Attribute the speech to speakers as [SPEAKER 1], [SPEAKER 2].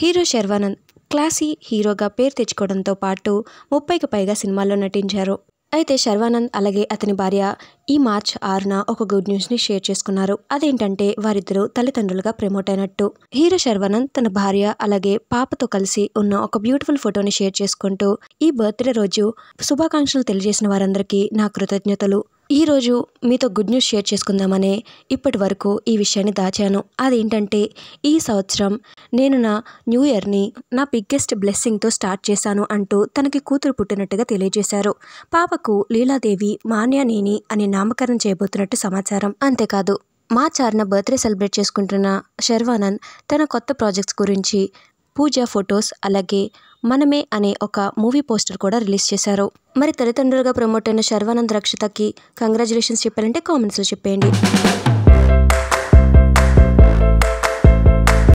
[SPEAKER 1] hero Sharwanand classy హీరోగా పేరు తెచ్చుకోవడంతో పాటు ముప్పైకి పైగా సినిమాల్లో నటించారు అయితే శర్వానంద్ అలాగే అతని భార్య ఈ మార్చ్ ఆరున ఒక గుడ్ న్యూస్ని షేర్ చేసుకున్నారు అదేంటంటే వారిద్దరూ తల్లిదండ్రులుగా ప్రమోట్ అయినట్టు హీరో శర్వానంద్ తన భార్య అలాగే పాపతో కలిసి ఉన్న ఒక బ్యూటిఫుల్ ఫోటోని షేర్ చేసుకుంటూ ఈ బర్త్డే రోజు శుభాకాంక్షలు తెలియజేసిన వారందరికీ నా కృతజ్ఞతలు ఈరోజు మీతో గుడ్ న్యూస్ షేర్ చేసుకుందామనే ఇప్పటి వరకు ఈ విషయాన్ని దాచాను అదేంటంటే ఈ సంవత్సరం నేను నా న్యూ ఇయర్ని నా బిగ్గెస్ట్ బ్లెస్సింగ్తో స్టార్ట్ చేశాను అంటూ తనకి కూతురు పుట్టినట్టుగా తెలియజేశారు పాపకు లీలాదేవి మాన్యానేని అనే నామకరణం చేయబోతున్నట్టు సమాచారం అంతేకాదు మా చార్న బర్త్డే సెలబ్రేట్ చేసుకుంటున్న శర్వానంద్ తన కొత్త ప్రాజెక్ట్స్ గురించి పూజ ఫొటోస్ అలాగే మనమే అనే ఒక మూవీ పోస్టర్ కూడా రిలీజ్ చేశారు మరి తల్లిదండ్రులుగా ప్రమోట్ అయిన శర్వానంద్ రక్షితకి కంగ్రాచులేషన్స్ చెప్పాలంటే కామెంట్స్లో చెప్పేయండి